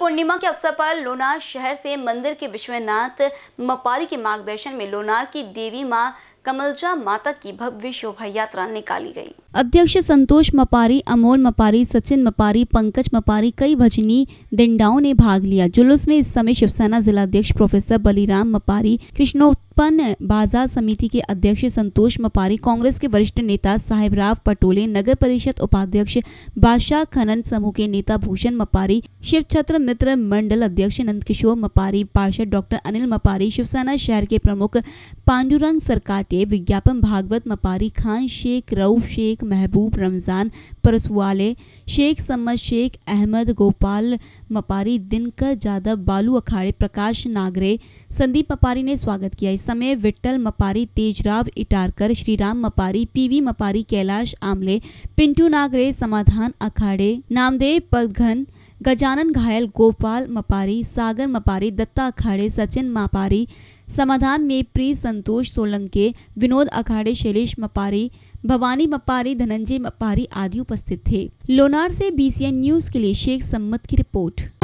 पूर्णिमा के अवसर पर लोनार शहर से मंदिर के विश्वनाथ मपारी के मार्गदर्शन में लोनार की देवी माँ कमलजा माता की भव्य शोभा यात्रा निकाली गई। अध्यक्ष संतोष मपारी अमोल मपारी सचिन मपारी पंकज मपारी कई भजनी दिंडाओं ने भाग लिया जुलूस में इस समय शिवसेना जिला अध्यक्ष प्रोफेसर बलिराम मपारी कृष्णो उत्पन्न बाजार समिति के अध्यक्ष संतोष मपारी कांग्रेस के वरिष्ठ नेता राव पटोले नगर परिषद उपाध्यक्ष बादशाह खनन समूह के नेता भूषण मपारी शिव छत्र मित्र मंडल अध्यक्ष नंदकिशोर मपारी पार्षद डॉक्टर अनिल मपारी शिवसेना शहर के प्रमुख पांडुरंग सरकाटे विज्ञापन भागवत मपारी खान शेख रऊफ शेख महबूब रमजान परसवाले शेख सम्मद शेख अहमद गोपाल मपारी दिनकर जादव बालू अखाड़े प्रकाश नागरे संदीप मपारी ने स्वागत किया इस समय विट्ठल मपारी तेजराव इटारकर श्रीराम मपारी पीवी मपारी कैलाश आमले पिंटू नागरे समाधान अखाड़े नामदेव पदघन गजानन घायल गोपाल मपारी सागर मपारी दत्ता अखाड़े सचिन मपारी समाधान में प्री संतोष सोलंके विनोद अखाड़े शैलेश मपारी भवानी मपारी धनंजय मपारी आदि उपस्थित थे लोनार से बीसीएन न्यूज के लिए शेख सम्मत की रिपोर्ट